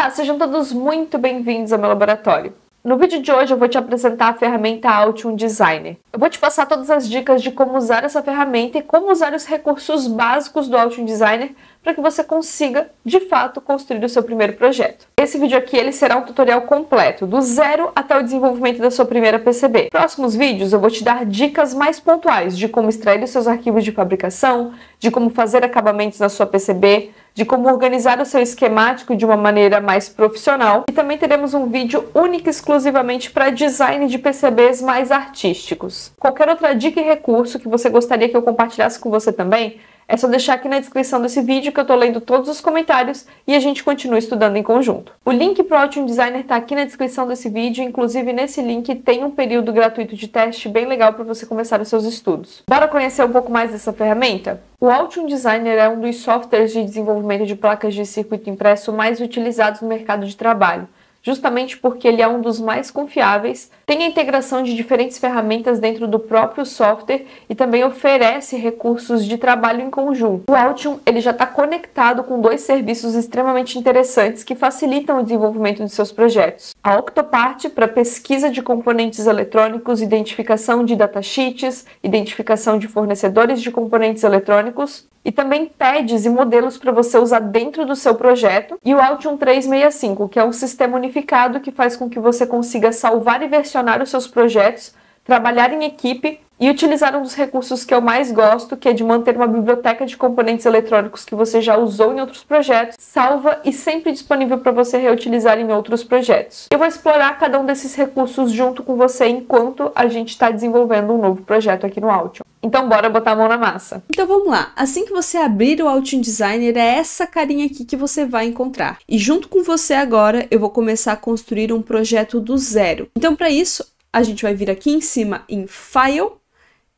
Olá, sejam todos muito bem-vindos ao meu laboratório. No vídeo de hoje eu vou te apresentar a ferramenta Altium Designer. Eu vou te passar todas as dicas de como usar essa ferramenta e como usar os recursos básicos do Altium Designer para que você consiga, de fato, construir o seu primeiro projeto. Esse vídeo aqui ele será um tutorial completo, do zero até o desenvolvimento da sua primeira PCB. Próximos vídeos eu vou te dar dicas mais pontuais de como extrair os seus arquivos de fabricação, de como fazer acabamentos na sua PCB, de como organizar o seu esquemático de uma maneira mais profissional e também teremos um vídeo único exclusivamente para design de PCBs mais artísticos. Qualquer outra dica e recurso que você gostaria que eu compartilhasse com você também, é só deixar aqui na descrição desse vídeo que eu estou lendo todos os comentários e a gente continua estudando em conjunto. O link para o Altium Designer está aqui na descrição desse vídeo, inclusive nesse link tem um período gratuito de teste bem legal para você começar os seus estudos. Bora conhecer um pouco mais dessa ferramenta? O Altium Designer é um dos softwares de desenvolvimento de placas de circuito impresso mais utilizados no mercado de trabalho justamente porque ele é um dos mais confiáveis, tem a integração de diferentes ferramentas dentro do próprio software e também oferece recursos de trabalho em conjunto. O Altium ele já está conectado com dois serviços extremamente interessantes que facilitam o desenvolvimento de seus projetos. A Octopart para pesquisa de componentes eletrônicos, identificação de datasheets, identificação de fornecedores de componentes eletrônicos e também pads e modelos para você usar dentro do seu projeto, e o Altium 365, que é um sistema unificado que faz com que você consiga salvar e versionar os seus projetos, trabalhar em equipe e utilizar um dos recursos que eu mais gosto, que é de manter uma biblioteca de componentes eletrônicos que você já usou em outros projetos, salva e sempre disponível para você reutilizar em outros projetos. Eu vou explorar cada um desses recursos junto com você enquanto a gente está desenvolvendo um novo projeto aqui no Altium. Então bora botar a mão na massa. Então vamos lá. Assim que você abrir o Altium Designer, é essa carinha aqui que você vai encontrar. E junto com você agora, eu vou começar a construir um projeto do zero. Então para isso, a gente vai vir aqui em cima em File,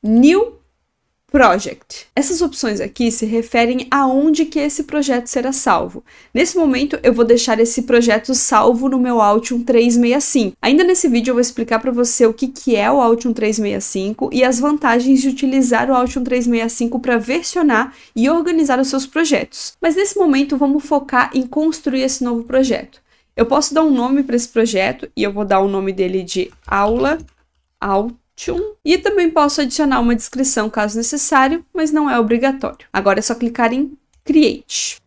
New Project. Essas opções aqui se referem aonde que esse projeto será salvo. Nesse momento, eu vou deixar esse projeto salvo no meu Altium 365. Ainda nesse vídeo, eu vou explicar para você o que, que é o Altium 365 e as vantagens de utilizar o Altium 365 para versionar e organizar os seus projetos. Mas nesse momento, vamos focar em construir esse novo projeto. Eu posso dar um nome para esse projeto e eu vou dar o nome dele de Aula Alt tchum. E também posso adicionar uma descrição caso necessário, mas não é obrigatório. Agora é só clicar em Create.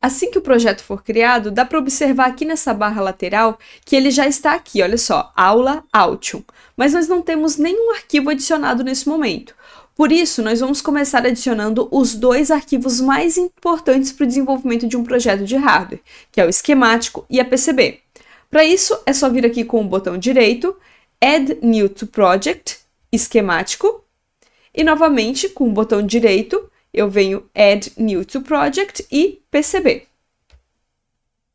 Assim que o projeto for criado, dá para observar aqui nessa barra lateral que ele já está aqui, olha só, aula Altium. Mas nós não temos nenhum arquivo adicionado nesse momento. Por isso, nós vamos começar adicionando os dois arquivos mais importantes para o desenvolvimento de um projeto de hardware, que é o esquemático e a PCB. Para isso, é só vir aqui com o botão direito Add New to Project, esquemático. E novamente, com o botão direito, eu venho Add New to Project e perceber.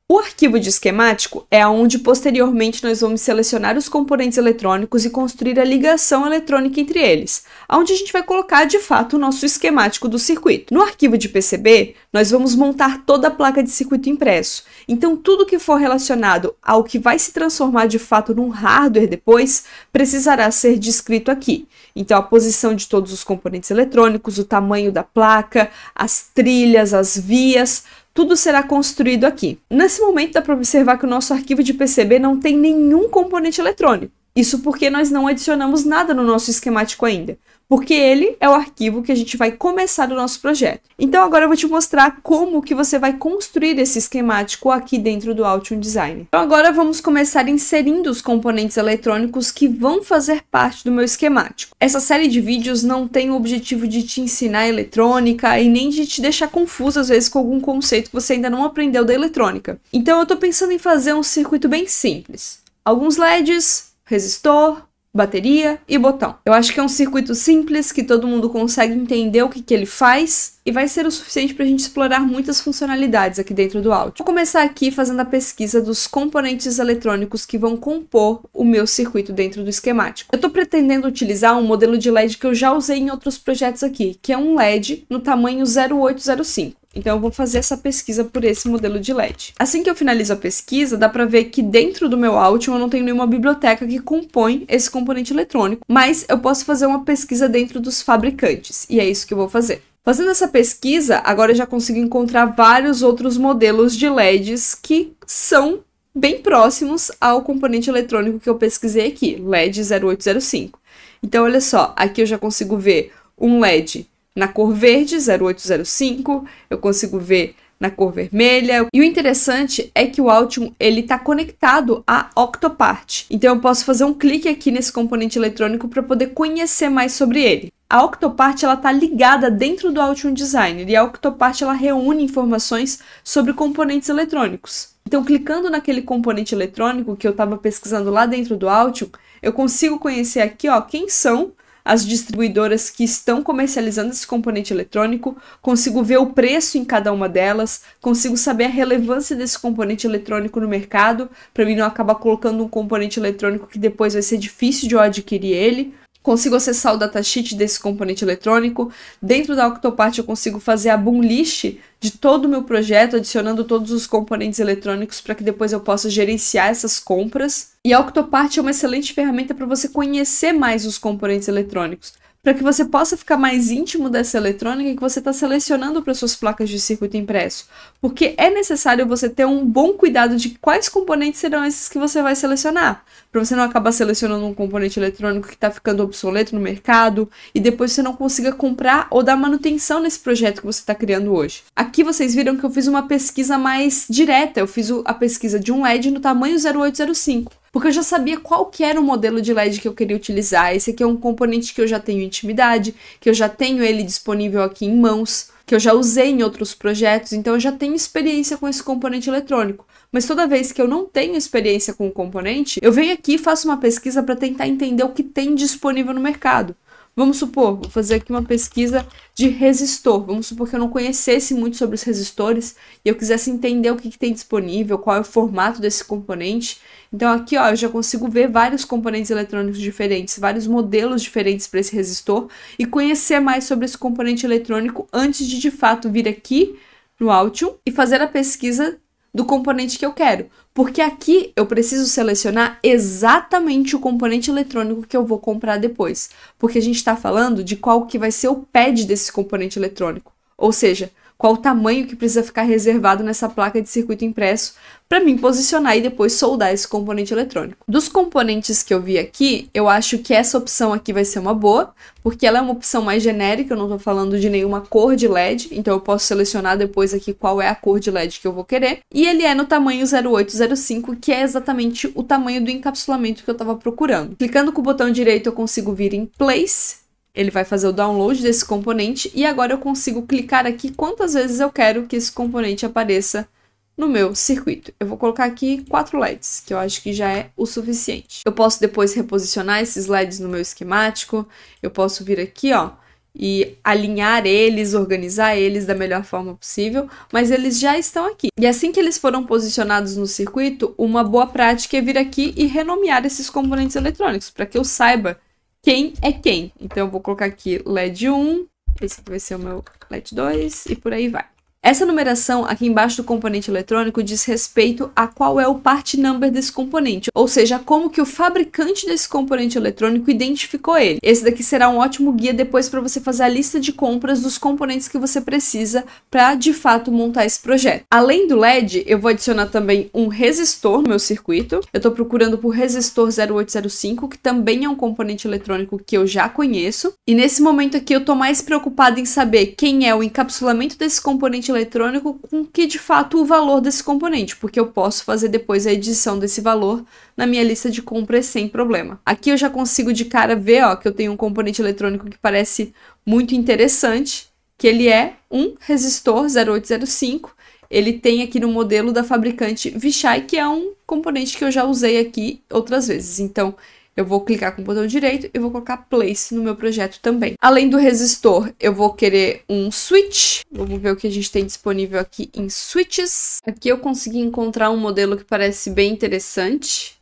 O arquivo de esquemático é onde posteriormente nós vamos selecionar os componentes eletrônicos e construir a ligação eletrônica entre eles, onde a gente vai colocar de fato o nosso esquemático do circuito. No arquivo de PCB, nós vamos montar toda a placa de circuito impresso. Então, tudo que for relacionado ao que vai se transformar de fato num hardware depois, precisará ser descrito aqui. Então, a posição de todos os componentes eletrônicos, o tamanho da placa, as trilhas, as vias, tudo será construído aqui. Nesse momento dá para observar que o nosso arquivo de PCB não tem nenhum componente eletrônico. Isso porque nós não adicionamos nada no nosso esquemático ainda porque ele é o arquivo que a gente vai começar o nosso projeto. Então agora eu vou te mostrar como que você vai construir esse esquemático aqui dentro do Altium Design. Então agora vamos começar inserindo os componentes eletrônicos que vão fazer parte do meu esquemático. Essa série de vídeos não tem o objetivo de te ensinar eletrônica e nem de te deixar confuso às vezes com algum conceito que você ainda não aprendeu da eletrônica. Então eu estou pensando em fazer um circuito bem simples. Alguns LEDs, resistor, bateria e botão. Eu acho que é um circuito simples que todo mundo consegue entender o que, que ele faz e vai ser o suficiente para a gente explorar muitas funcionalidades aqui dentro do áudio. Vou começar aqui fazendo a pesquisa dos componentes eletrônicos que vão compor o meu circuito dentro do esquemático. Eu estou pretendendo utilizar um modelo de LED que eu já usei em outros projetos aqui, que é um LED no tamanho 0805. Então eu vou fazer essa pesquisa por esse modelo de LED. Assim que eu finalizo a pesquisa, dá para ver que dentro do meu Altium eu não tenho nenhuma biblioteca que compõe esse componente eletrônico, mas eu posso fazer uma pesquisa dentro dos fabricantes, e é isso que eu vou fazer. Fazendo essa pesquisa, agora eu já consigo encontrar vários outros modelos de LEDs que são bem próximos ao componente eletrônico que eu pesquisei aqui, LED 0805. Então, olha só, aqui eu já consigo ver um LED na cor verde 0805, eu consigo ver na cor vermelha. E o interessante é que o Altium ele está conectado à Octopart. Então eu posso fazer um clique aqui nesse componente eletrônico para poder conhecer mais sobre ele. A Octopart ela está ligada dentro do Altium Designer e a Octopart ela reúne informações sobre componentes eletrônicos. Então clicando naquele componente eletrônico que eu estava pesquisando lá dentro do Altium, eu consigo conhecer aqui ó quem são as distribuidoras que estão comercializando esse componente eletrônico, consigo ver o preço em cada uma delas, consigo saber a relevância desse componente eletrônico no mercado, para mim não acabar colocando um componente eletrônico que depois vai ser difícil de eu adquirir ele consigo acessar o datasheet desse componente eletrônico. Dentro da Octopart eu consigo fazer a boom list de todo o meu projeto, adicionando todos os componentes eletrônicos para que depois eu possa gerenciar essas compras. E a Octopart é uma excelente ferramenta para você conhecer mais os componentes eletrônicos para que você possa ficar mais íntimo dessa eletrônica que você está selecionando para suas placas de circuito impresso, porque é necessário você ter um bom cuidado de quais componentes serão esses que você vai selecionar, para você não acabar selecionando um componente eletrônico que está ficando obsoleto no mercado e depois você não consiga comprar ou dar manutenção nesse projeto que você está criando hoje. Aqui vocês viram que eu fiz uma pesquisa mais direta, eu fiz a pesquisa de um LED no tamanho 0805 porque eu já sabia qual que era o modelo de LED que eu queria utilizar. Esse aqui é um componente que eu já tenho intimidade, que eu já tenho ele disponível aqui em mãos, que eu já usei em outros projetos, então eu já tenho experiência com esse componente eletrônico. Mas toda vez que eu não tenho experiência com o componente, eu venho aqui e faço uma pesquisa para tentar entender o que tem disponível no mercado. Vamos supor, vou fazer aqui uma pesquisa de resistor. Vamos supor que eu não conhecesse muito sobre os resistores e eu quisesse entender o que, que tem disponível, qual é o formato desse componente. Então aqui ó, eu já consigo ver vários componentes eletrônicos diferentes, vários modelos diferentes para esse resistor e conhecer mais sobre esse componente eletrônico antes de de fato vir aqui no Altium e fazer a pesquisa do componente que eu quero, porque aqui eu preciso selecionar exatamente o componente eletrônico que eu vou comprar depois, porque a gente está falando de qual que vai ser o pad desse componente eletrônico, ou seja, qual o tamanho que precisa ficar reservado nessa placa de circuito impresso para mim posicionar e depois soldar esse componente eletrônico. Dos componentes que eu vi aqui, eu acho que essa opção aqui vai ser uma boa, porque ela é uma opção mais genérica, eu não estou falando de nenhuma cor de LED, então eu posso selecionar depois aqui qual é a cor de LED que eu vou querer. E ele é no tamanho 0805, que é exatamente o tamanho do encapsulamento que eu estava procurando. Clicando com o botão direito eu consigo vir em Place, ele vai fazer o download desse componente e agora eu consigo clicar aqui quantas vezes eu quero que esse componente apareça no meu circuito. Eu vou colocar aqui quatro LEDs, que eu acho que já é o suficiente. Eu posso depois reposicionar esses LEDs no meu esquemático, eu posso vir aqui, ó, e alinhar eles, organizar eles da melhor forma possível, mas eles já estão aqui. E assim que eles foram posicionados no circuito, uma boa prática é vir aqui e renomear esses componentes eletrônicos, para que eu saiba quem é quem. Então eu vou colocar aqui LED 1, esse aqui vai ser o meu LED 2 e por aí vai. Essa numeração aqui embaixo do componente eletrônico diz respeito a qual é o part number desse componente, ou seja, como que o fabricante desse componente eletrônico identificou ele. Esse daqui será um ótimo guia depois para você fazer a lista de compras dos componentes que você precisa para de fato montar esse projeto. Além do LED, eu vou adicionar também um resistor no meu circuito. Eu estou procurando por resistor 0805, que também é um componente eletrônico que eu já conheço. E nesse momento aqui eu estou mais preocupada em saber quem é o encapsulamento desse componente componente eletrônico com que de fato o valor desse componente, porque eu posso fazer depois a edição desse valor na minha lista de compras sem problema. Aqui eu já consigo de cara ver ó, que eu tenho um componente eletrônico que parece muito interessante, que ele é um resistor 0805, ele tem aqui no modelo da fabricante Vichai, que é um componente que eu já usei aqui outras vezes. Então, eu vou clicar com o botão direito e vou colocar place no meu projeto também. Além do resistor, eu vou querer um switch. Vamos ver o que a gente tem disponível aqui em switches. Aqui eu consegui encontrar um modelo que parece bem interessante.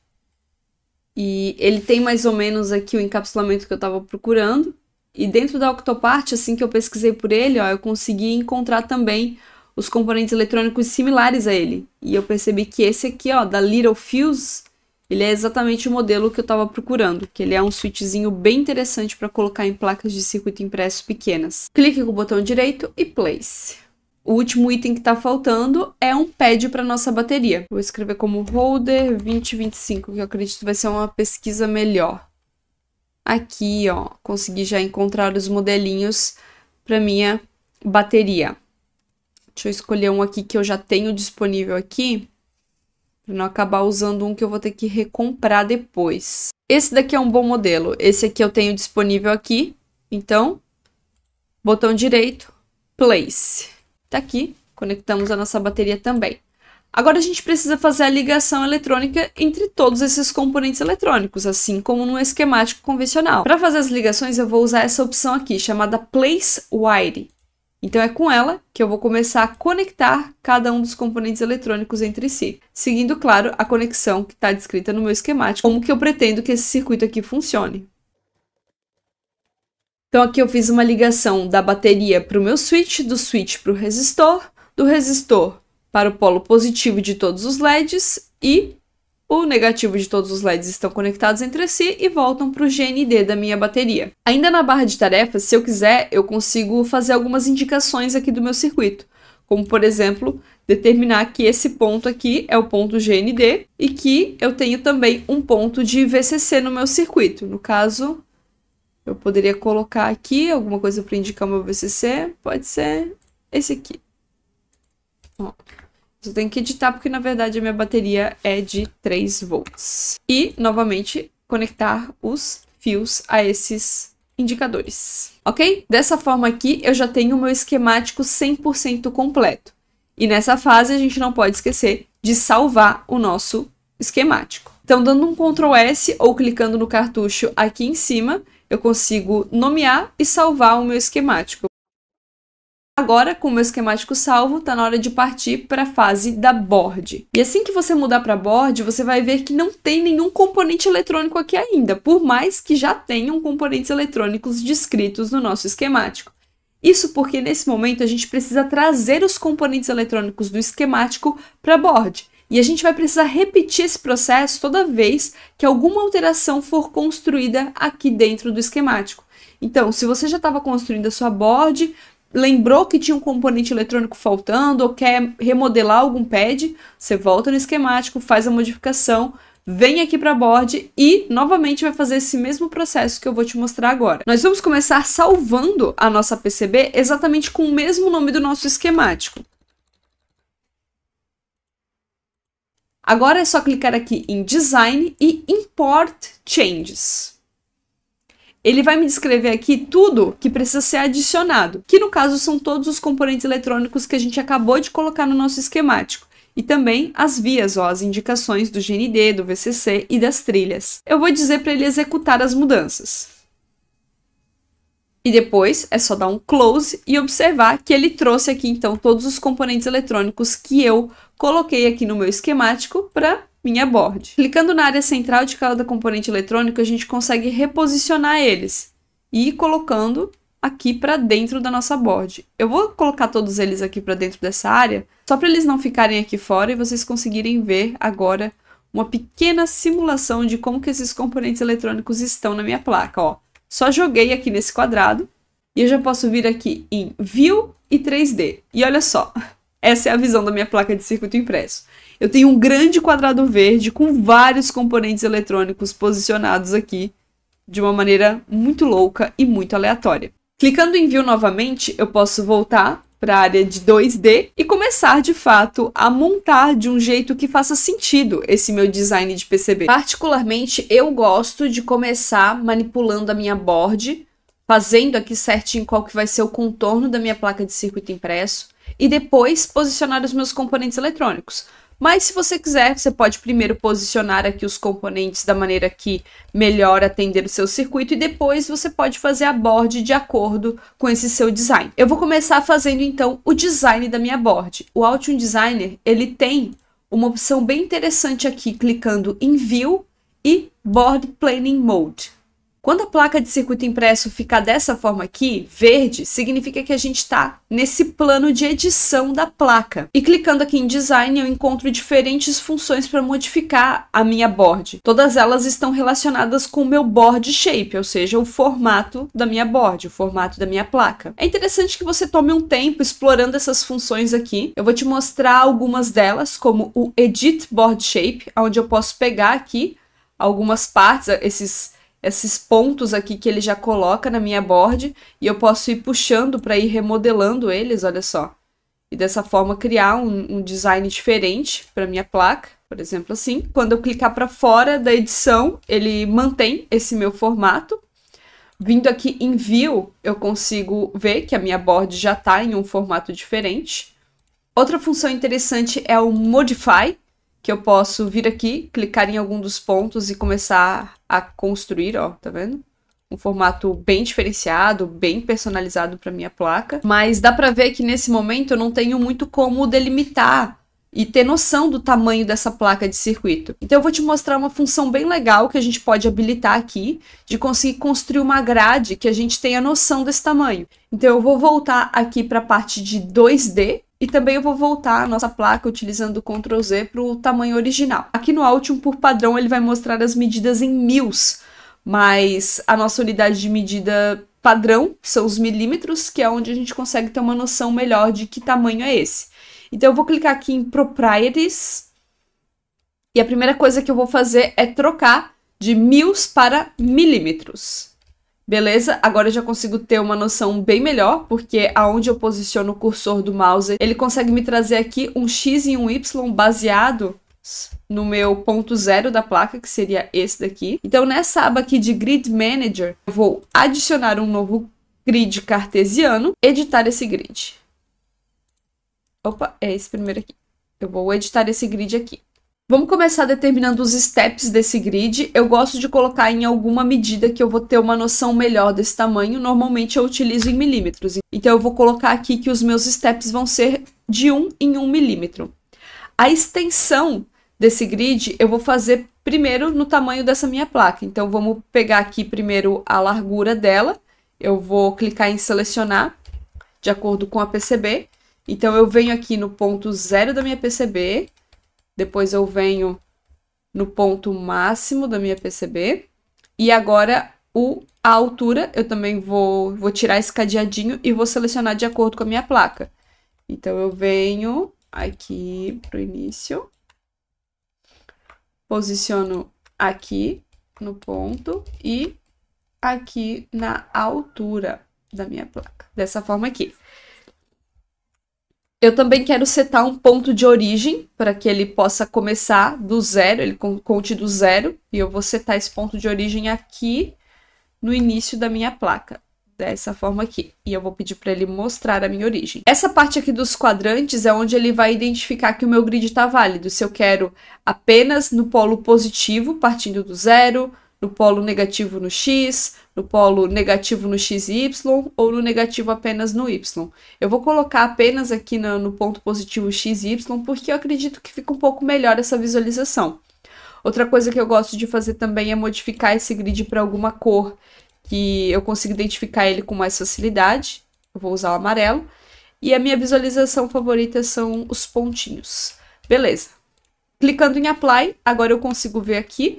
E ele tem mais ou menos aqui o encapsulamento que eu estava procurando. E dentro da Octopart, assim que eu pesquisei por ele, ó, eu consegui encontrar também os componentes eletrônicos similares a ele. E eu percebi que esse aqui, ó, da Little Fuse, ele é exatamente o modelo que eu estava procurando, que ele é um switchzinho bem interessante para colocar em placas de circuito impresso pequenas. Clique com o botão direito e place. O último item que está faltando é um pad para nossa bateria. Vou escrever como holder 2025, que eu acredito vai ser uma pesquisa melhor. Aqui, ó, consegui já encontrar os modelinhos para minha bateria. Deixa eu escolher um aqui que eu já tenho disponível aqui Pra não acabar usando um que eu vou ter que recomprar depois. Esse daqui é um bom modelo. Esse aqui eu tenho disponível aqui. Então, botão direito, place. Tá aqui. Conectamos a nossa bateria também. Agora a gente precisa fazer a ligação eletrônica entre todos esses componentes eletrônicos, assim como no esquemático convencional. Para fazer as ligações, eu vou usar essa opção aqui, chamada Place Wire. Então é com ela que eu vou começar a conectar cada um dos componentes eletrônicos entre si, seguindo, claro, a conexão que está descrita no meu esquemático, como que eu pretendo que esse circuito aqui funcione. Então aqui eu fiz uma ligação da bateria para o meu switch, do switch para o resistor, do resistor para o polo positivo de todos os LEDs e o negativo de todos os LEDs estão conectados entre si e voltam para o GND da minha bateria. Ainda na barra de tarefas, se eu quiser, eu consigo fazer algumas indicações aqui do meu circuito, como por exemplo, determinar que esse ponto aqui é o ponto GND e que eu tenho também um ponto de VCC no meu circuito. No caso, eu poderia colocar aqui alguma coisa para indicar o meu VCC, pode ser esse aqui. Só tenho que editar porque na verdade a minha bateria é de 3 volts. E, novamente, conectar os fios a esses indicadores, ok? Dessa forma aqui eu já tenho o meu esquemático 100% completo. E nessa fase a gente não pode esquecer de salvar o nosso esquemático. Então dando um Ctrl S ou clicando no cartucho aqui em cima, eu consigo nomear e salvar o meu esquemático. Agora, com o meu esquemático salvo, está na hora de partir para a fase da board. E assim que você mudar para board, você vai ver que não tem nenhum componente eletrônico aqui ainda, por mais que já tenham componentes eletrônicos descritos no nosso esquemático. Isso porque nesse momento a gente precisa trazer os componentes eletrônicos do esquemático para board. E a gente vai precisar repetir esse processo toda vez que alguma alteração for construída aqui dentro do esquemático. Então, se você já estava construindo a sua board, lembrou que tinha um componente eletrônico faltando ou quer remodelar algum pad, você volta no esquemático, faz a modificação, vem aqui para a board e novamente vai fazer esse mesmo processo que eu vou te mostrar agora. Nós vamos começar salvando a nossa PCB exatamente com o mesmo nome do nosso esquemático. Agora é só clicar aqui em Design e Import Changes. Ele vai me descrever aqui tudo que precisa ser adicionado, que no caso são todos os componentes eletrônicos que a gente acabou de colocar no nosso esquemático e também as vias, ou as indicações do GND, do VCC e das trilhas. Eu vou dizer para ele executar as mudanças. E depois é só dar um close e observar que ele trouxe aqui então todos os componentes eletrônicos que eu coloquei aqui no meu esquemático para minha board. Clicando na área central de cada componente eletrônico, a gente consegue reposicionar eles e ir colocando aqui para dentro da nossa board. Eu vou colocar todos eles aqui para dentro dessa área, só para eles não ficarem aqui fora e vocês conseguirem ver agora uma pequena simulação de como que esses componentes eletrônicos estão na minha placa. Ó, só joguei aqui nesse quadrado e eu já posso vir aqui em View e 3D. E olha só, essa é a visão da minha placa de circuito impresso eu tenho um grande quadrado verde com vários componentes eletrônicos posicionados aqui de uma maneira muito louca e muito aleatória. Clicando em View novamente, eu posso voltar para a área de 2D e começar de fato a montar de um jeito que faça sentido esse meu design de PCB. Particularmente, eu gosto de começar manipulando a minha board, fazendo aqui certinho qual que vai ser o contorno da minha placa de circuito impresso e depois posicionar os meus componentes eletrônicos. Mas se você quiser, você pode primeiro posicionar aqui os componentes da maneira que melhor atender o seu circuito e depois você pode fazer a board de acordo com esse seu design. Eu vou começar fazendo então o design da minha board. O Altium Designer, ele tem uma opção bem interessante aqui, clicando em View e Board Planning Mode. Quando a placa de circuito impresso ficar dessa forma aqui, verde, significa que a gente está nesse plano de edição da placa. E clicando aqui em Design, eu encontro diferentes funções para modificar a minha board. Todas elas estão relacionadas com o meu board shape, ou seja, o formato da minha board, o formato da minha placa. É interessante que você tome um tempo explorando essas funções aqui. Eu vou te mostrar algumas delas, como o Edit Board Shape, onde eu posso pegar aqui algumas partes, esses esses pontos aqui que ele já coloca na minha board e eu posso ir puxando para ir remodelando eles, olha só. E dessa forma criar um, um design diferente para minha placa, por exemplo assim. Quando eu clicar para fora da edição, ele mantém esse meu formato. Vindo aqui em View, eu consigo ver que a minha board já está em um formato diferente. Outra função interessante é o Modify, que eu posso vir aqui, clicar em algum dos pontos e começar a construir, ó, tá vendo? um formato bem diferenciado, bem personalizado para minha placa, mas dá para ver que nesse momento eu não tenho muito como delimitar e ter noção do tamanho dessa placa de circuito. Então eu vou te mostrar uma função bem legal que a gente pode habilitar aqui, de conseguir construir uma grade que a gente tenha noção desse tamanho. Então eu vou voltar aqui para a parte de 2D, e também eu vou voltar a nossa placa utilizando o Ctrl Z para o tamanho original. Aqui no Altium, por padrão, ele vai mostrar as medidas em mils, mas a nossa unidade de medida padrão são os milímetros, que é onde a gente consegue ter uma noção melhor de que tamanho é esse. Então eu vou clicar aqui em Properties, e a primeira coisa que eu vou fazer é trocar de mils para milímetros. Beleza? Agora eu já consigo ter uma noção bem melhor, porque aonde eu posiciono o cursor do mouse, ele consegue me trazer aqui um X e um Y baseado no meu ponto zero da placa, que seria esse daqui. Então, nessa aba aqui de Grid Manager, eu vou adicionar um novo grid cartesiano, editar esse grid. Opa, é esse primeiro aqui. Eu vou editar esse grid aqui. Vamos começar determinando os steps desse grid. Eu gosto de colocar em alguma medida que eu vou ter uma noção melhor desse tamanho. Normalmente eu utilizo em milímetros. Então eu vou colocar aqui que os meus steps vão ser de 1 em 1 milímetro. A extensão desse grid eu vou fazer primeiro no tamanho dessa minha placa. Então vamos pegar aqui primeiro a largura dela. Eu vou clicar em selecionar de acordo com a PCB. Então eu venho aqui no ponto zero da minha PCB depois eu venho no ponto máximo da minha PCB. E agora o, a altura, eu também vou, vou tirar esse cadeadinho e vou selecionar de acordo com a minha placa. Então eu venho aqui pro início, posiciono aqui no ponto e aqui na altura da minha placa, dessa forma aqui. Eu também quero setar um ponto de origem para que ele possa começar do zero, ele conte do zero, e eu vou setar esse ponto de origem aqui no início da minha placa dessa forma aqui. E eu vou pedir para ele mostrar a minha origem. Essa parte aqui dos quadrantes é onde ele vai identificar que o meu grid está válido. Se eu quero apenas no polo positivo, partindo do zero, no polo negativo no X, no polo negativo no XY ou no negativo apenas no Y. Eu vou colocar apenas aqui no, no ponto positivo XY, porque eu acredito que fica um pouco melhor essa visualização. Outra coisa que eu gosto de fazer também é modificar esse grid para alguma cor que eu consiga identificar ele com mais facilidade. Eu vou usar o amarelo. E a minha visualização favorita são os pontinhos. Beleza. Clicando em Apply, agora eu consigo ver aqui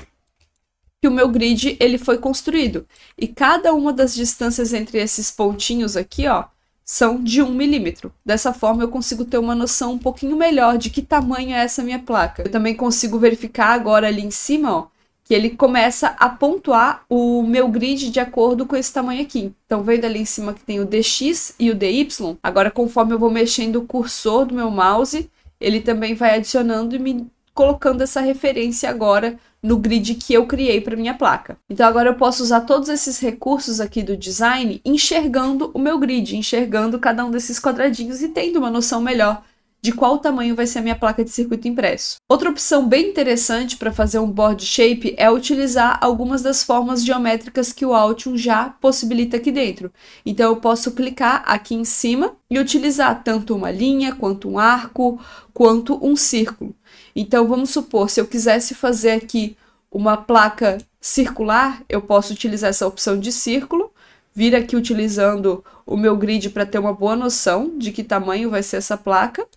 que o meu grid ele foi construído. E cada uma das distâncias entre esses pontinhos aqui, ó, são de 1 milímetro. Dessa forma, eu consigo ter uma noção um pouquinho melhor de que tamanho é essa minha placa. Eu também consigo verificar agora ali em cima, ó, que ele começa a pontuar o meu grid de acordo com esse tamanho aqui. Então, vendo ali em cima que tem o DX e o DY, agora conforme eu vou mexendo o cursor do meu mouse, ele também vai adicionando e me colocando essa referência agora no grid que eu criei para minha placa. Então agora eu posso usar todos esses recursos aqui do design enxergando o meu grid, enxergando cada um desses quadradinhos e tendo uma noção melhor de qual tamanho vai ser a minha placa de circuito impresso. Outra opção bem interessante para fazer um board shape é utilizar algumas das formas geométricas que o Altium já possibilita aqui dentro. Então eu posso clicar aqui em cima e utilizar tanto uma linha, quanto um arco, quanto um círculo. Então vamos supor, se eu quisesse fazer aqui uma placa circular, eu posso utilizar essa opção de círculo, vir aqui utilizando o meu grid para ter uma boa noção de que tamanho vai ser essa placa.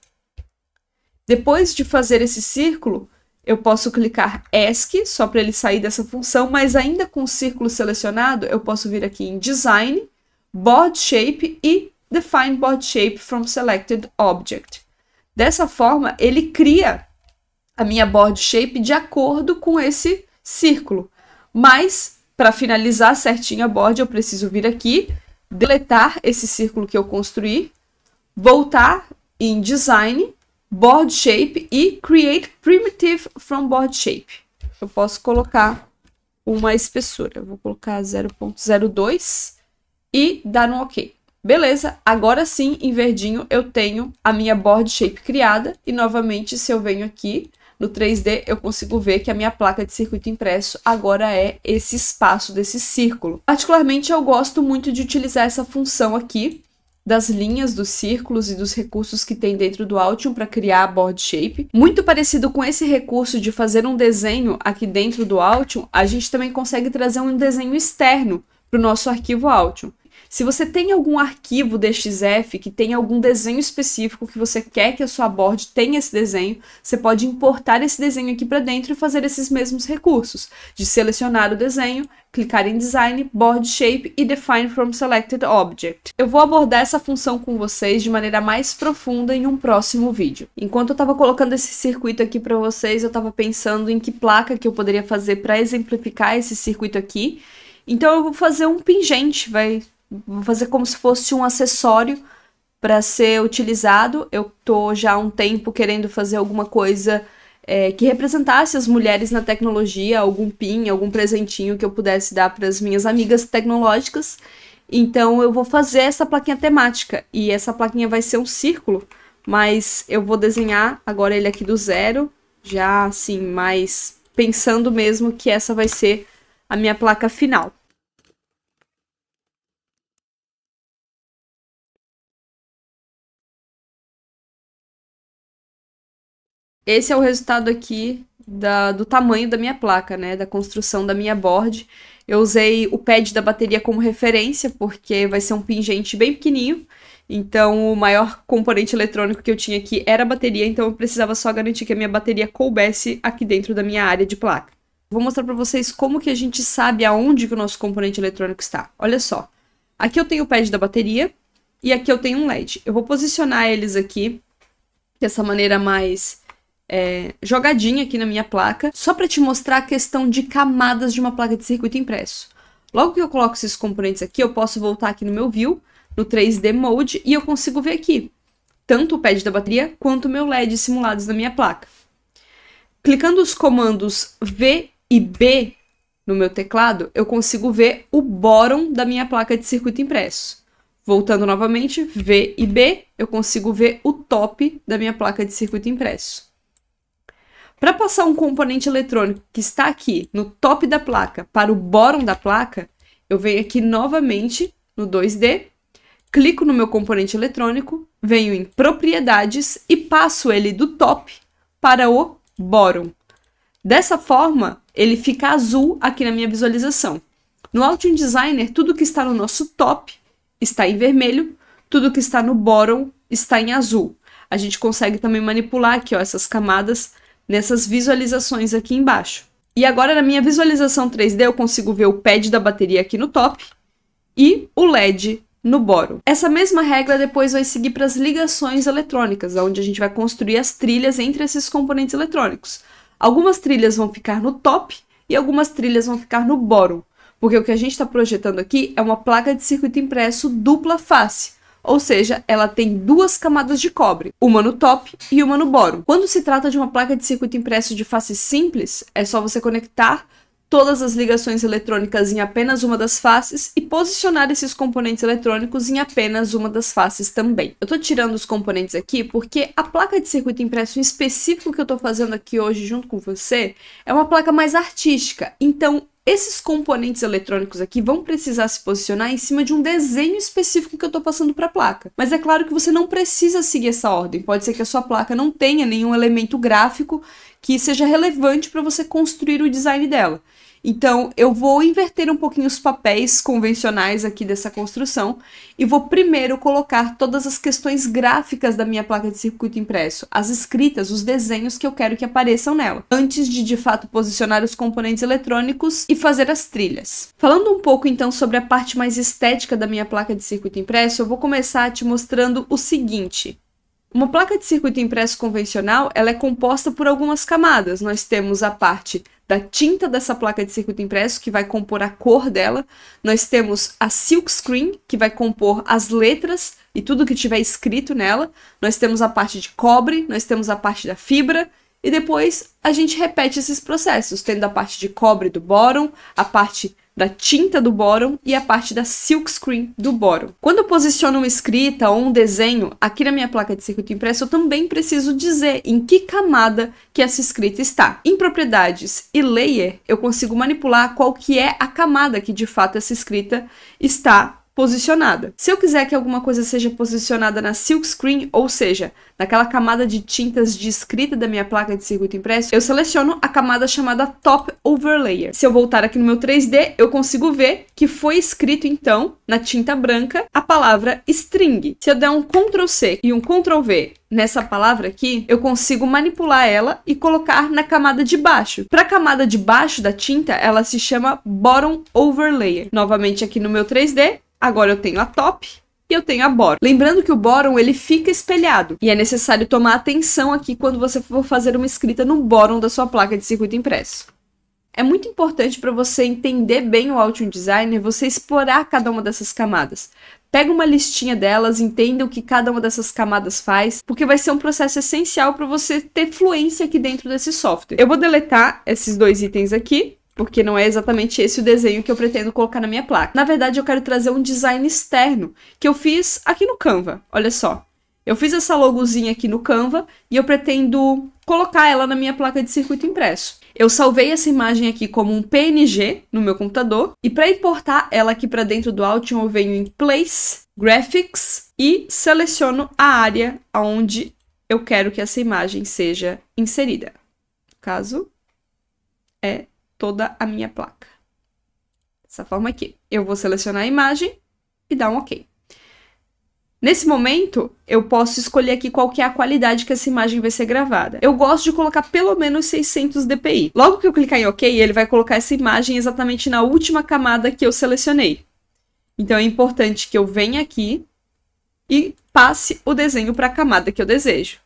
Depois de fazer esse círculo, eu posso clicar ESC, só para ele sair dessa função, mas ainda com o círculo selecionado, eu posso vir aqui em Design, Board Shape e Define Board Shape from Selected Object. Dessa forma, ele cria a minha board shape de acordo com esse círculo. Mas, para finalizar certinho a board, eu preciso vir aqui, deletar esse círculo que eu construí, voltar em Design, Board Shape e Create Primitive from Board Shape. Eu posso colocar uma espessura. Eu vou colocar 0.02 e dar um OK. Beleza, agora sim, em verdinho, eu tenho a minha board shape criada. E novamente, se eu venho aqui no 3D eu consigo ver que a minha placa de circuito impresso agora é esse espaço desse círculo. Particularmente eu gosto muito de utilizar essa função aqui das linhas, dos círculos e dos recursos que tem dentro do Altium para criar a board shape. Muito parecido com esse recurso de fazer um desenho aqui dentro do Altium, a gente também consegue trazer um desenho externo para o nosso arquivo Altium. Se você tem algum arquivo DXF que tem algum desenho específico que você quer que a sua board tenha esse desenho, você pode importar esse desenho aqui para dentro e fazer esses mesmos recursos, de selecionar o desenho, clicar em Design, Board Shape e Define from Selected Object. Eu vou abordar essa função com vocês de maneira mais profunda em um próximo vídeo. Enquanto eu estava colocando esse circuito aqui para vocês, eu estava pensando em que placa que eu poderia fazer para exemplificar esse circuito aqui. Então eu vou fazer um pingente, vai vou fazer como se fosse um acessório para ser utilizado. Eu tô já há um tempo querendo fazer alguma coisa é, que representasse as mulheres na tecnologia, algum pin, algum presentinho que eu pudesse dar para as minhas amigas tecnológicas. Então eu vou fazer essa plaquinha temática e essa plaquinha vai ser um círculo, mas eu vou desenhar agora ele aqui do zero, já assim, mais pensando mesmo que essa vai ser a minha placa final. Esse é o resultado aqui da, do tamanho da minha placa, né? Da construção da minha board. Eu usei o pad da bateria como referência, porque vai ser um pingente bem pequenininho. Então, o maior componente eletrônico que eu tinha aqui era a bateria, então eu precisava só garantir que a minha bateria coubesse aqui dentro da minha área de placa. Vou mostrar para vocês como que a gente sabe aonde que o nosso componente eletrônico está. Olha só. Aqui eu tenho o pad da bateria e aqui eu tenho um LED. Eu vou posicionar eles aqui dessa maneira mais é, jogadinha aqui na minha placa, só para te mostrar a questão de camadas de uma placa de circuito impresso. Logo que eu coloco esses componentes aqui, eu posso voltar aqui no meu View, no 3D Mode, e eu consigo ver aqui tanto o pad da bateria quanto o meu LED simulados na minha placa. Clicando os comandos V e B no meu teclado, eu consigo ver o bórum da minha placa de circuito impresso. Voltando novamente, V e B, eu consigo ver o top da minha placa de circuito impresso. Para passar um componente eletrônico que está aqui no top da placa para o boron da placa, eu venho aqui novamente no 2D, clico no meu componente eletrônico, venho em propriedades e passo ele do top para o boron. Dessa forma, ele fica azul aqui na minha visualização. No Altium Designer, tudo que está no nosso top está em vermelho, tudo que está no bottom está em azul. A gente consegue também manipular aqui ó, essas camadas nessas visualizações aqui embaixo. E agora na minha visualização 3D eu consigo ver o pad da bateria aqui no top e o LED no boro. Essa mesma regra depois vai seguir para as ligações eletrônicas, onde a gente vai construir as trilhas entre esses componentes eletrônicos. Algumas trilhas vão ficar no top e algumas trilhas vão ficar no boro, porque o que a gente está projetando aqui é uma placa de circuito impresso dupla face, ou seja, ela tem duas camadas de cobre, uma no top e uma no boro. Quando se trata de uma placa de circuito impresso de face simples, é só você conectar todas as ligações eletrônicas em apenas uma das faces e posicionar esses componentes eletrônicos em apenas uma das faces também. Eu tô tirando os componentes aqui porque a placa de circuito impresso em específico que eu tô fazendo aqui hoje junto com você é uma placa mais artística, então esses componentes eletrônicos aqui vão precisar se posicionar em cima de um desenho específico que eu estou passando para a placa. Mas é claro que você não precisa seguir essa ordem. Pode ser que a sua placa não tenha nenhum elemento gráfico que seja relevante para você construir o design dela. Então, eu vou inverter um pouquinho os papéis convencionais aqui dessa construção e vou primeiro colocar todas as questões gráficas da minha placa de circuito impresso, as escritas, os desenhos que eu quero que apareçam nela, antes de de fato posicionar os componentes eletrônicos e fazer as trilhas. Falando um pouco então sobre a parte mais estética da minha placa de circuito impresso, eu vou começar te mostrando o seguinte. Uma placa de circuito impresso convencional, ela é composta por algumas camadas. Nós temos a parte da tinta dessa placa de circuito impresso, que vai compor a cor dela. Nós temos a silkscreen, que vai compor as letras e tudo que tiver escrito nela. Nós temos a parte de cobre, nós temos a parte da fibra e depois a gente repete esses processos, tendo a parte de cobre do bóron, a parte da tinta do bóron e a parte da silkscreen do bóron. Quando posiciono uma escrita ou um desenho aqui na minha placa de circuito impresso, eu também preciso dizer em que camada que essa escrita está. Em propriedades e layer, eu consigo manipular qual que é a camada que de fato essa escrita está posicionada. Se eu quiser que alguma coisa seja posicionada na silkscreen, ou seja, naquela camada de tintas descrita da minha placa de circuito impresso, eu seleciono a camada chamada Top Overlayer. Se eu voltar aqui no meu 3D, eu consigo ver que foi escrito então na tinta branca a palavra string. Se eu der um Ctrl C e um Ctrl V nessa palavra aqui, eu consigo manipular ela e colocar na camada de baixo. Para a camada de baixo da tinta, ela se chama Bottom Overlayer. Novamente aqui no meu 3D, Agora eu tenho a top e eu tenho a bottom. Lembrando que o bottom ele fica espelhado e é necessário tomar atenção aqui quando você for fazer uma escrita no bottom da sua placa de circuito impresso. É muito importante para você entender bem o Altium Designer você explorar cada uma dessas camadas. Pega uma listinha delas, entenda o que cada uma dessas camadas faz, porque vai ser um processo essencial para você ter fluência aqui dentro desse software. Eu vou deletar esses dois itens aqui porque não é exatamente esse o desenho que eu pretendo colocar na minha placa. Na verdade, eu quero trazer um design externo que eu fiz aqui no Canva. Olha só. Eu fiz essa logozinha aqui no Canva e eu pretendo colocar ela na minha placa de circuito impresso. Eu salvei essa imagem aqui como um PNG no meu computador e para importar ela aqui para dentro do Altium eu venho em Place, Graphics e seleciono a área onde eu quero que essa imagem seja inserida. No caso é toda a minha placa. Dessa forma aqui. Eu vou selecionar a imagem e dar um OK. Nesse momento, eu posso escolher aqui qual que é a qualidade que essa imagem vai ser gravada. Eu gosto de colocar pelo menos 600 dpi. Logo que eu clicar em OK, ele vai colocar essa imagem exatamente na última camada que eu selecionei. Então é importante que eu venha aqui e passe o desenho para a camada que eu desejo.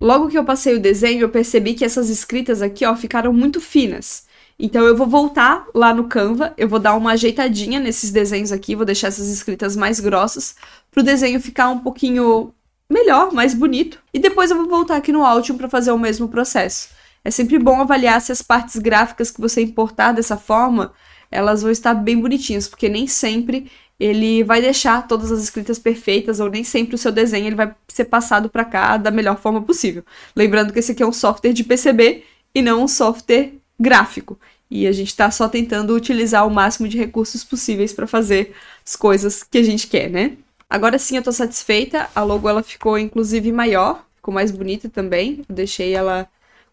Logo que eu passei o desenho, eu percebi que essas escritas aqui, ó, ficaram muito finas. Então eu vou voltar lá no Canva, eu vou dar uma ajeitadinha nesses desenhos aqui, vou deixar essas escritas mais grossas, para o desenho ficar um pouquinho melhor, mais bonito. E depois eu vou voltar aqui no Altium para fazer o mesmo processo. É sempre bom avaliar se as partes gráficas que você importar dessa forma, elas vão estar bem bonitinhas, porque nem sempre ele vai deixar todas as escritas perfeitas, ou nem sempre o seu desenho ele vai ser passado para cá da melhor forma possível. Lembrando que esse aqui é um software de PCB e não um software gráfico. E a gente está só tentando utilizar o máximo de recursos possíveis para fazer as coisas que a gente quer, né? Agora sim eu estou satisfeita, a logo ela ficou inclusive maior, ficou mais bonita também, eu deixei ela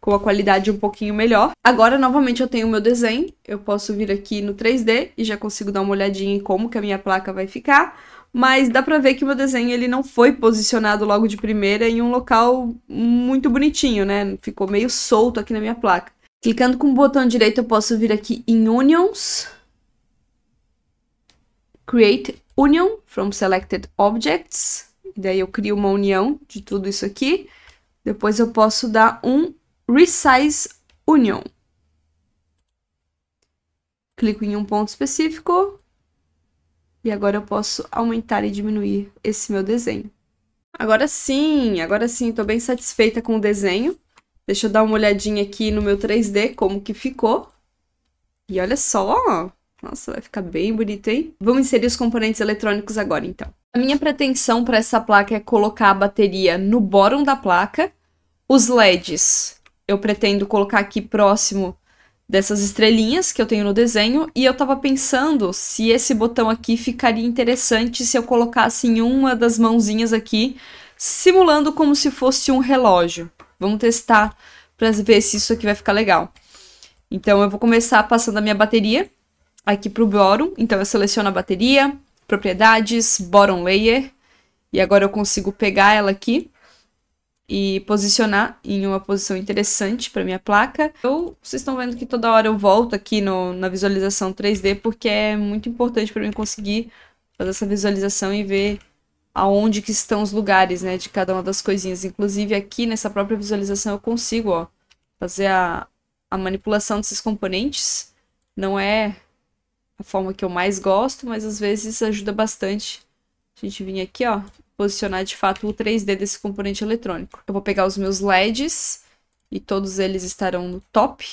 com a qualidade um pouquinho melhor. Agora, novamente, eu tenho o meu desenho. Eu posso vir aqui no 3D e já consigo dar uma olhadinha em como que a minha placa vai ficar. Mas dá pra ver que o meu desenho ele não foi posicionado logo de primeira em um local muito bonitinho, né? Ficou meio solto aqui na minha placa. Clicando com o botão direito, eu posso vir aqui em Unions. Create Union from Selected Objects. E daí eu crio uma união de tudo isso aqui. Depois eu posso dar um Resize Union. Clico em um ponto específico. E agora eu posso aumentar e diminuir esse meu desenho. Agora sim, agora sim, estou bem satisfeita com o desenho. Deixa eu dar uma olhadinha aqui no meu 3D, como que ficou. E olha só! Nossa, vai ficar bem bonito, hein? Vamos inserir os componentes eletrônicos agora, então. A minha pretensão para essa placa é colocar a bateria no bórum da placa, os LEDs eu pretendo colocar aqui próximo dessas estrelinhas que eu tenho no desenho, e eu tava pensando se esse botão aqui ficaria interessante se eu colocasse em uma das mãozinhas aqui, simulando como se fosse um relógio. Vamos testar para ver se isso aqui vai ficar legal. Então eu vou começar passando a minha bateria aqui pro Boron, então eu seleciono a bateria, propriedades, Boron Layer, e agora eu consigo pegar ela aqui e posicionar em uma posição interessante para minha placa. Eu, vocês estão vendo que toda hora eu volto aqui no, na visualização 3D porque é muito importante para mim conseguir fazer essa visualização e ver aonde que estão os lugares, né, de cada uma das coisinhas. Inclusive aqui nessa própria visualização eu consigo, ó, fazer a, a manipulação desses componentes. Não é a forma que eu mais gosto, mas às vezes ajuda bastante. A gente vem aqui, ó, posicionar de fato o 3D desse componente eletrônico. Eu vou pegar os meus LEDs e todos eles estarão no top.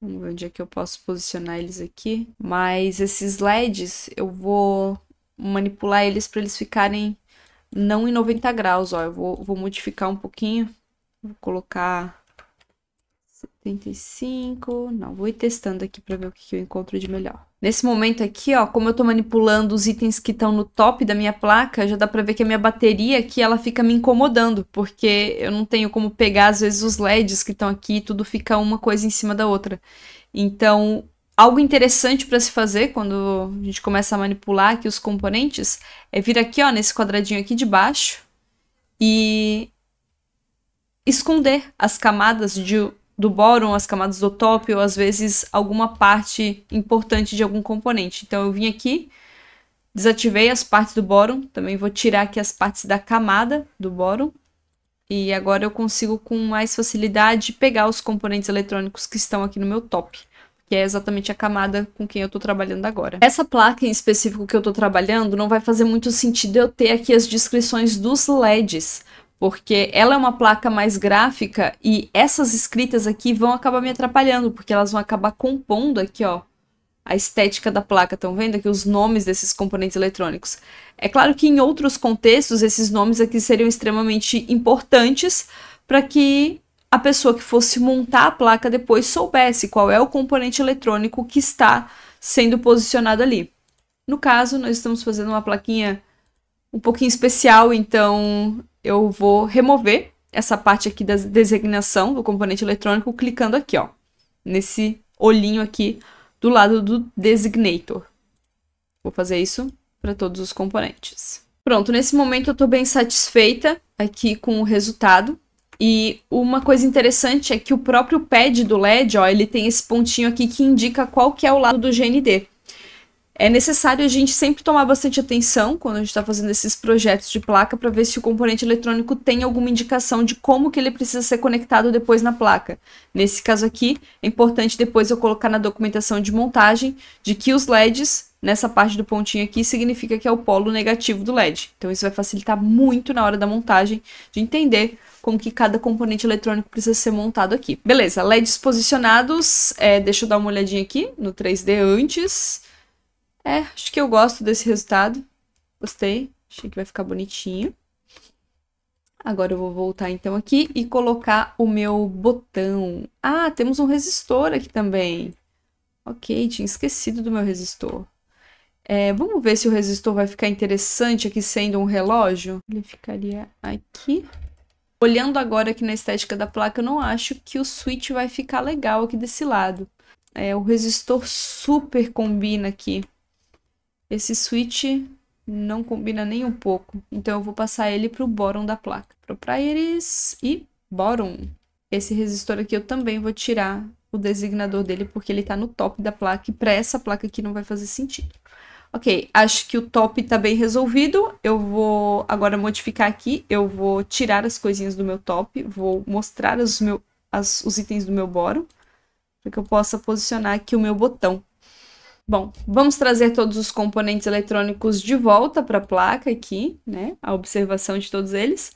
Vamos ver onde é que eu posso posicionar eles aqui. Mas esses LEDs, eu vou manipular eles para eles ficarem não em 90 graus, ó. Eu vou, vou modificar um pouquinho. Vou colocar 75. Não, vou ir testando aqui para ver o que, que eu encontro de melhor. Nesse momento aqui, ó, como eu tô manipulando os itens que estão no top da minha placa, já dá pra ver que a minha bateria aqui, ela fica me incomodando, porque eu não tenho como pegar, às vezes, os LEDs que estão aqui, tudo fica uma coisa em cima da outra. Então, algo interessante para se fazer quando a gente começa a manipular aqui os componentes é vir aqui, ó, nesse quadradinho aqui de baixo e esconder as camadas de do bóron, as camadas do top, ou às vezes alguma parte importante de algum componente. Então eu vim aqui, desativei as partes do bóron, também vou tirar aqui as partes da camada do bóron. E agora eu consigo com mais facilidade pegar os componentes eletrônicos que estão aqui no meu top que é exatamente a camada com quem eu estou trabalhando agora. Essa placa em específico que eu estou trabalhando não vai fazer muito sentido eu ter aqui as descrições dos LEDs, porque ela é uma placa mais gráfica e essas escritas aqui vão acabar me atrapalhando, porque elas vão acabar compondo aqui, ó, a estética da placa. Estão vendo aqui os nomes desses componentes eletrônicos? É claro que em outros contextos, esses nomes aqui seriam extremamente importantes para que a pessoa que fosse montar a placa depois soubesse qual é o componente eletrônico que está sendo posicionado ali. No caso, nós estamos fazendo uma plaquinha um pouquinho especial, então eu vou remover essa parte aqui da designação do componente eletrônico clicando aqui, ó, nesse olhinho aqui do lado do designator. Vou fazer isso para todos os componentes. Pronto, nesse momento eu estou bem satisfeita aqui com o resultado. E uma coisa interessante é que o próprio pad do LED, ó, ele tem esse pontinho aqui que indica qual que é o lado do GND é necessário a gente sempre tomar bastante atenção quando a gente está fazendo esses projetos de placa para ver se o componente eletrônico tem alguma indicação de como que ele precisa ser conectado depois na placa. Nesse caso aqui, é importante depois eu colocar na documentação de montagem de que os LEDs nessa parte do pontinho aqui significa que é o polo negativo do LED. Então isso vai facilitar muito na hora da montagem de entender como que cada componente eletrônico precisa ser montado aqui. Beleza, LEDs posicionados, é, deixa eu dar uma olhadinha aqui no 3D antes. É, acho que eu gosto desse resultado. Gostei. Achei que vai ficar bonitinho. Agora eu vou voltar então aqui e colocar o meu botão. Ah, temos um resistor aqui também. Ok, tinha esquecido do meu resistor. É, vamos ver se o resistor vai ficar interessante aqui sendo um relógio. Ele ficaria aqui. Olhando agora aqui na estética da placa, eu não acho que o switch vai ficar legal aqui desse lado. É, o resistor super combina aqui. Esse switch não combina nem um pouco, então eu vou passar ele para o da placa. Proprietors e bórum. Esse resistor aqui eu também vou tirar o designador dele, porque ele está no top da placa, e para essa placa aqui não vai fazer sentido. Ok, acho que o top está bem resolvido, eu vou agora modificar aqui, eu vou tirar as coisinhas do meu top, vou mostrar os, meu, as, os itens do meu boro, para que eu possa posicionar aqui o meu botão. Bom, vamos trazer todos os componentes eletrônicos de volta para a placa aqui, né? A observação de todos eles.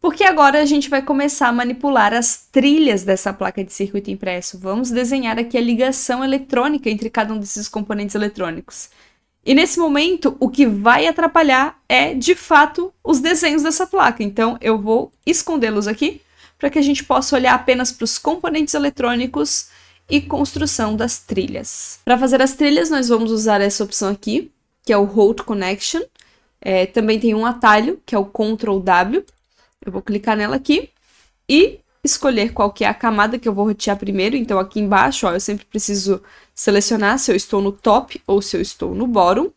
Porque agora a gente vai começar a manipular as trilhas dessa placa de circuito impresso. Vamos desenhar aqui a ligação eletrônica entre cada um desses componentes eletrônicos. E nesse momento, o que vai atrapalhar é, de fato, os desenhos dessa placa. Então, eu vou escondê-los aqui para que a gente possa olhar apenas para os componentes eletrônicos e construção das trilhas. Para fazer as trilhas, nós vamos usar essa opção aqui, que é o Hold Connection. É, também tem um atalho, que é o Ctrl W. Eu vou clicar nela aqui e escolher qual que é a camada que eu vou rotear primeiro. Então aqui embaixo, ó, eu sempre preciso selecionar se eu estou no top ou se eu estou no bottom.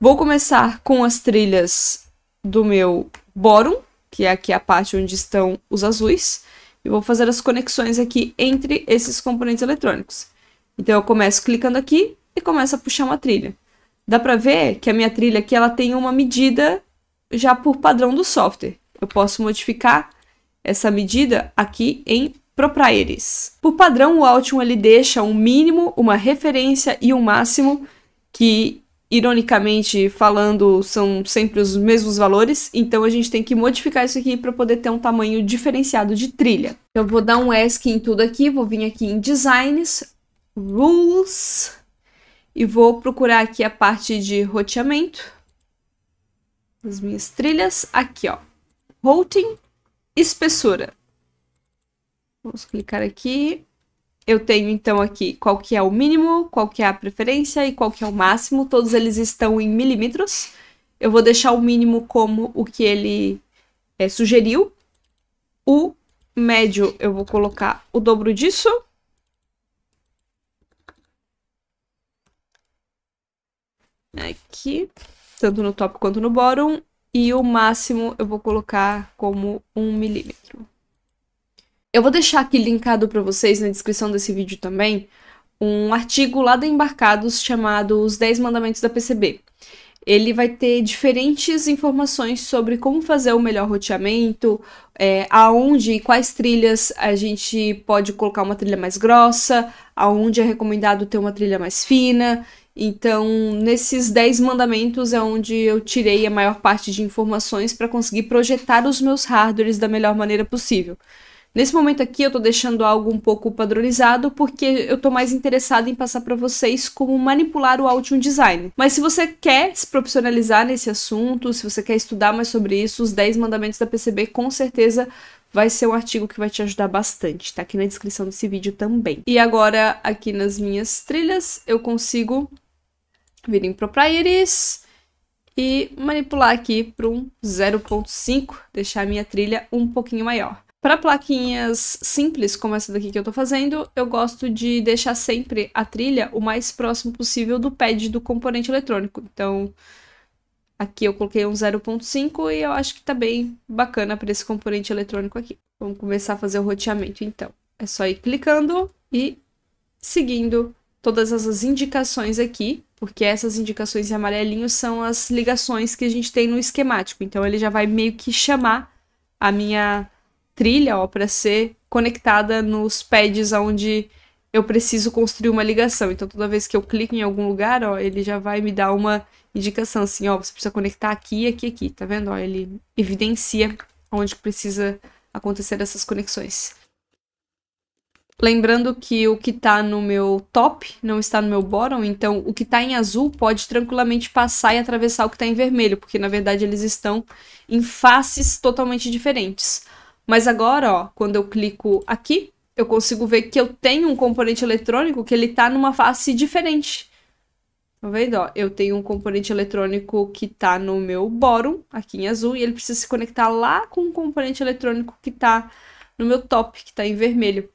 Vou começar com as trilhas do meu bottom, que é aqui a parte onde estão os azuis e vou fazer as conexões aqui entre esses componentes eletrônicos. Então eu começo clicando aqui e começo a puxar uma trilha. Dá para ver que a minha trilha aqui ela tem uma medida já por padrão do software. Eu posso modificar essa medida aqui em Proprietries. Por padrão, o Altium ele deixa um mínimo, uma referência e um máximo que ironicamente falando, são sempre os mesmos valores, então a gente tem que modificar isso aqui para poder ter um tamanho diferenciado de trilha. Eu vou dar um ESC em tudo aqui, vou vir aqui em Designs, Rules, e vou procurar aqui a parte de roteamento das minhas trilhas, aqui ó, Routing, Espessura. Vamos clicar aqui, eu tenho então aqui qual que é o mínimo, qual que é a preferência e qual que é o máximo. Todos eles estão em milímetros. Eu vou deixar o mínimo como o que ele é, sugeriu. O médio eu vou colocar o dobro disso. Aqui, tanto no top quanto no bottom. E o máximo eu vou colocar como um milímetro. Eu vou deixar aqui linkado para vocês na descrição desse vídeo também um artigo lá da Embarcados chamado Os 10 Mandamentos da PCB. Ele vai ter diferentes informações sobre como fazer o melhor roteamento, é, aonde e quais trilhas a gente pode colocar uma trilha mais grossa, aonde é recomendado ter uma trilha mais fina. Então, nesses 10 mandamentos é onde eu tirei a maior parte de informações para conseguir projetar os meus hardwares da melhor maneira possível. Nesse momento aqui eu estou deixando algo um pouco padronizado porque eu estou mais interessado em passar para vocês como manipular o Altium Design. Mas se você quer se profissionalizar nesse assunto, se você quer estudar mais sobre isso, os 10 mandamentos da PCB com certeza vai ser um artigo que vai te ajudar bastante. Tá aqui na descrição desse vídeo também. E agora, aqui nas minhas trilhas, eu consigo vir em Proprieties e manipular aqui para um 0.5, deixar a minha trilha um pouquinho maior. Para plaquinhas simples, como essa daqui que eu estou fazendo, eu gosto de deixar sempre a trilha o mais próximo possível do pad do componente eletrônico. Então, aqui eu coloquei um 0.5 e eu acho que está bem bacana para esse componente eletrônico aqui. Vamos começar a fazer o roteamento, então. É só ir clicando e seguindo todas essas indicações aqui, porque essas indicações em amarelinho são as ligações que a gente tem no esquemático. Então, ele já vai meio que chamar a minha trilha ó para ser conectada nos pads onde eu preciso construir uma ligação. Então toda vez que eu clico em algum lugar, ó, ele já vai me dar uma indicação assim, ó, você precisa conectar aqui, aqui, aqui, tá vendo? Ó, ele evidencia onde precisa acontecer essas conexões. Lembrando que o que está no meu top não está no meu bottom, então o que está em azul pode tranquilamente passar e atravessar o que está em vermelho, porque na verdade eles estão em faces totalmente diferentes. Mas agora, ó, quando eu clico aqui, eu consigo ver que eu tenho um componente eletrônico que ele está numa face diferente. Tá vendo? Ó, eu tenho um componente eletrônico que está no meu bórum, aqui em azul, e ele precisa se conectar lá com um componente eletrônico que está no meu top, que está em vermelho.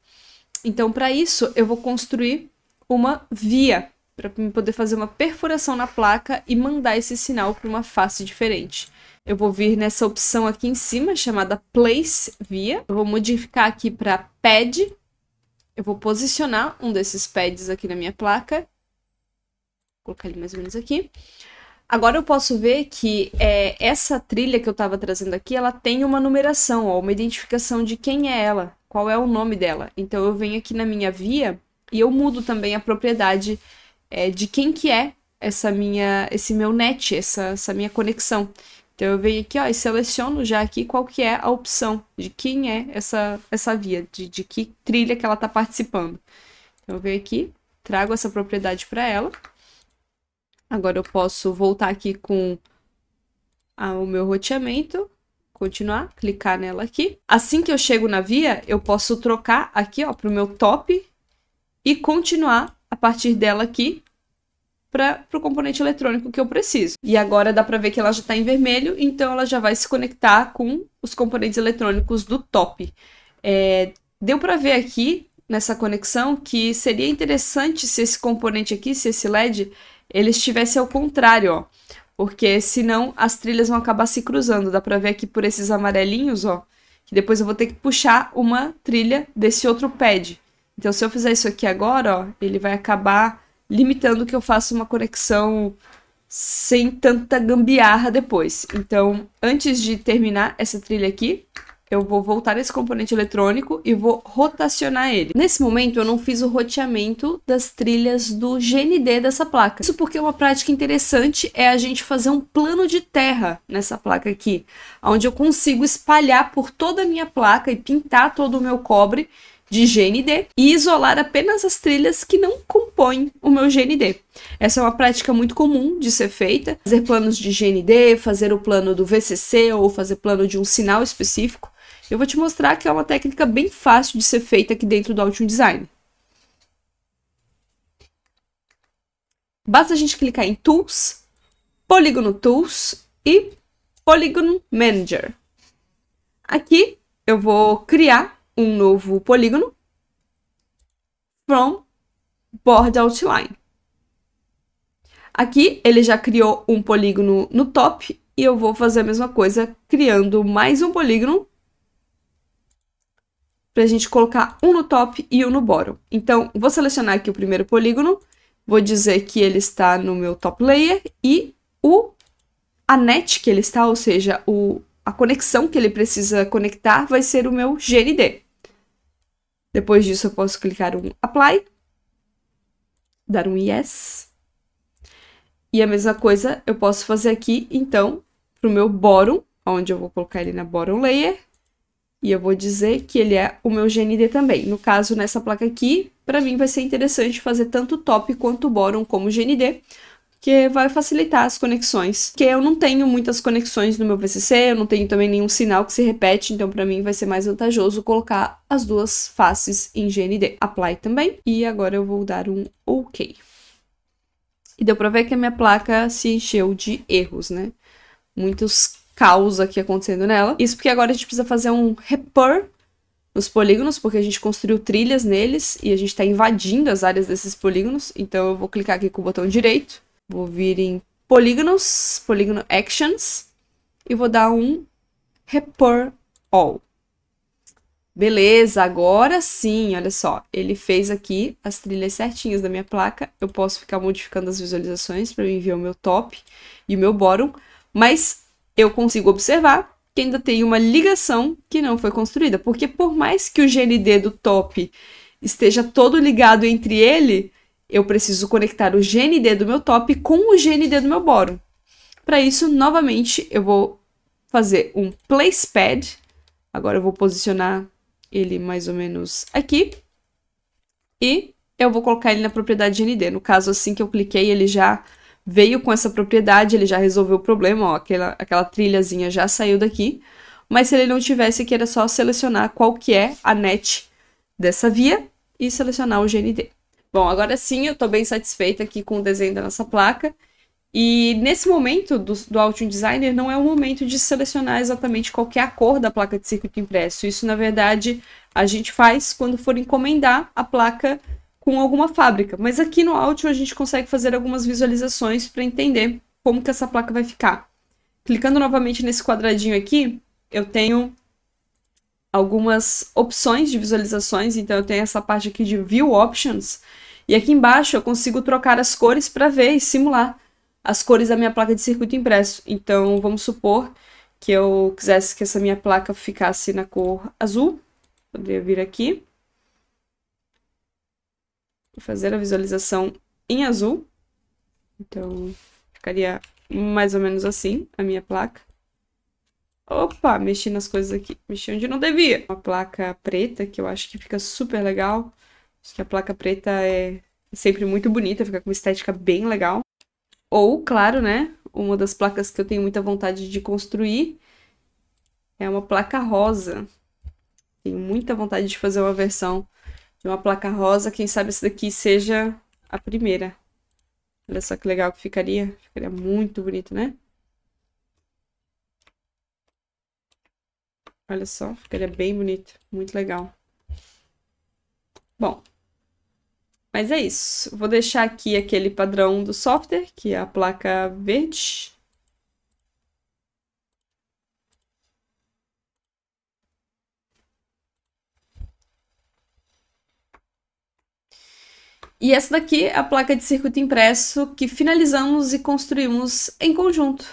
Então, para isso, eu vou construir uma via para poder fazer uma perfuração na placa e mandar esse sinal para uma face diferente. Eu vou vir nessa opção aqui em cima, chamada Place Via. Eu vou modificar aqui para Pad. Eu vou posicionar um desses pads aqui na minha placa. Vou colocar ele mais ou menos aqui. Agora eu posso ver que é, essa trilha que eu estava trazendo aqui, ela tem uma numeração, ó, uma identificação de quem é ela, qual é o nome dela. Então eu venho aqui na minha via e eu mudo também a propriedade é, de quem que é essa minha, esse meu net, essa, essa minha conexão. Então eu venho aqui ó, e seleciono já aqui qual que é a opção de quem é essa, essa via, de, de que trilha que ela está participando. Então eu venho aqui, trago essa propriedade para ela. Agora eu posso voltar aqui com a, o meu roteamento, continuar, clicar nela aqui. Assim que eu chego na via, eu posso trocar aqui ó, para o meu top e continuar a partir dela aqui para o componente eletrônico que eu preciso. E agora dá para ver que ela já está em vermelho, então ela já vai se conectar com os componentes eletrônicos do top. É, deu para ver aqui nessa conexão que seria interessante se esse componente aqui, se esse LED, ele estivesse ao contrário, ó. Porque senão as trilhas vão acabar se cruzando. Dá para ver aqui por esses amarelinhos, ó, que depois eu vou ter que puxar uma trilha desse outro pad. Então se eu fizer isso aqui agora, ó, ele vai acabar limitando que eu faça uma conexão sem tanta gambiarra depois. Então, antes de terminar essa trilha aqui, eu vou voltar esse componente eletrônico e vou rotacionar ele. Nesse momento, eu não fiz o roteamento das trilhas do GND dessa placa. Isso porque uma prática interessante é a gente fazer um plano de terra nessa placa aqui, onde eu consigo espalhar por toda a minha placa e pintar todo o meu cobre de GND e isolar apenas as trilhas que não compõem o meu GND. Essa é uma prática muito comum de ser feita, fazer planos de GND, fazer o plano do VCC ou fazer plano de um sinal específico. Eu vou te mostrar que é uma técnica bem fácil de ser feita aqui dentro do Altium Design. Basta a gente clicar em Tools, Polígono Tools e Polygon Manager. Aqui eu vou criar um novo polígono from board outline. Aqui ele já criou um polígono no top e eu vou fazer a mesma coisa criando mais um polígono para a gente colocar um no top e um no bottom. Então, vou selecionar aqui o primeiro polígono, vou dizer que ele está no meu top layer e o a net que ele está, ou seja, o, a conexão que ele precisa conectar vai ser o meu GND. Depois disso, eu posso clicar um Apply, dar um Yes. E a mesma coisa eu posso fazer aqui, então, para o meu bottom, onde eu vou colocar ele na bottom layer. E eu vou dizer que ele é o meu GND também. No caso, nessa placa aqui, para mim vai ser interessante fazer tanto top quanto o bottom como GND, que vai facilitar as conexões. Que eu não tenho muitas conexões no meu VCC, eu não tenho também nenhum sinal que se repete, então para mim vai ser mais vantajoso colocar as duas faces em GND. Apply também, e agora eu vou dar um OK. E deu para ver que a minha placa se encheu de erros, né? Muitos caos aqui acontecendo nela. Isso porque agora a gente precisa fazer um repair nos polígonos, porque a gente construiu trilhas neles e a gente está invadindo as áreas desses polígonos. Então eu vou clicar aqui com o botão direito Vou vir em polígonos, polígono actions, e vou dar um repor all. Beleza, agora sim, olha só, ele fez aqui as trilhas certinhas da minha placa, eu posso ficar modificando as visualizações para enviar o meu top e o meu bottom, mas eu consigo observar que ainda tem uma ligação que não foi construída, porque por mais que o gnd do top esteja todo ligado entre ele, eu preciso conectar o GND do meu top com o GND do meu boro. Para isso, novamente, eu vou fazer um Place Pad. Agora eu vou posicionar ele mais ou menos aqui. E eu vou colocar ele na propriedade GND. No caso, assim que eu cliquei, ele já veio com essa propriedade, ele já resolveu o problema, ó, aquela, aquela trilhazinha já saiu daqui. Mas se ele não tivesse aqui, era só selecionar qual que é a net dessa via e selecionar o GND. Bom, agora sim eu estou bem satisfeita aqui com o desenho da nossa placa. E nesse momento do, do Altium Designer não é o momento de selecionar exatamente qualquer é a cor da placa de circuito impresso. Isso, na verdade, a gente faz quando for encomendar a placa com alguma fábrica. Mas aqui no Altium a gente consegue fazer algumas visualizações para entender como que essa placa vai ficar. Clicando novamente nesse quadradinho aqui, eu tenho algumas opções de visualizações, então eu tenho essa parte aqui de View Options, e aqui embaixo eu consigo trocar as cores para ver e simular as cores da minha placa de circuito impresso. Então vamos supor que eu quisesse que essa minha placa ficasse na cor azul, poderia vir aqui, fazer a visualização em azul, então ficaria mais ou menos assim a minha placa. Opa, mexi nas coisas aqui. Mexi onde não devia. Uma placa preta, que eu acho que fica super legal. Acho que a placa preta é sempre muito bonita, fica com uma estética bem legal. Ou, claro, né? Uma das placas que eu tenho muita vontade de construir é uma placa rosa. Tenho muita vontade de fazer uma versão de uma placa rosa. Quem sabe essa daqui seja a primeira. Olha só que legal que ficaria. Ficaria muito bonito, né? Olha só, ficaria é bem bonito. Muito legal. Bom, mas é isso. Vou deixar aqui aquele padrão do software, que é a placa verde. E essa daqui é a placa de circuito impresso que finalizamos e construímos em conjunto.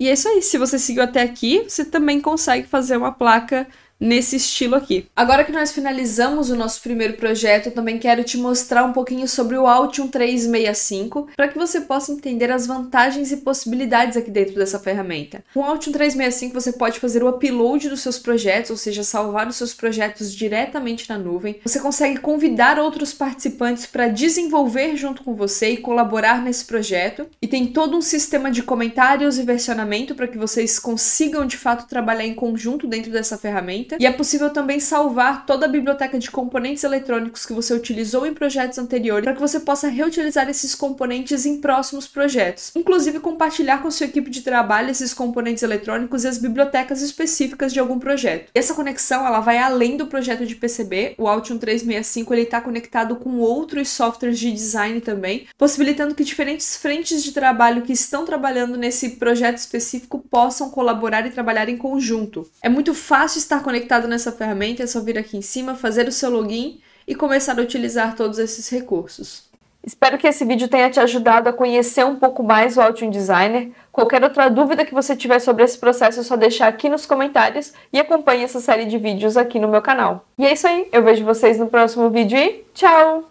E é isso aí. Se você seguiu até aqui, você também consegue fazer uma placa nesse estilo aqui. Agora que nós finalizamos o nosso primeiro projeto, eu também quero te mostrar um pouquinho sobre o Altium 365 para que você possa entender as vantagens e possibilidades aqui dentro dessa ferramenta. Com o Altium 365 você pode fazer o upload dos seus projetos, ou seja, salvar os seus projetos diretamente na nuvem. Você consegue convidar outros participantes para desenvolver junto com você e colaborar nesse projeto. E tem todo um sistema de comentários e versionamento para que vocês consigam de fato trabalhar em conjunto dentro dessa ferramenta e é possível também salvar toda a biblioteca de componentes eletrônicos que você utilizou em projetos anteriores para que você possa reutilizar esses componentes em próximos projetos. Inclusive compartilhar com sua equipe de trabalho esses componentes eletrônicos e as bibliotecas específicas de algum projeto. E essa conexão ela vai além do projeto de PCB, o Altium 365 ele está conectado com outros softwares de design também, possibilitando que diferentes frentes de trabalho que estão trabalhando nesse projeto específico possam colaborar e trabalhar em conjunto. É muito fácil estar conectado conectado nessa ferramenta, é só vir aqui em cima, fazer o seu login e começar a utilizar todos esses recursos. Espero que esse vídeo tenha te ajudado a conhecer um pouco mais o Altium Designer. Qualquer outra dúvida que você tiver sobre esse processo é só deixar aqui nos comentários e acompanhe essa série de vídeos aqui no meu canal. E é isso aí, eu vejo vocês no próximo vídeo e tchau!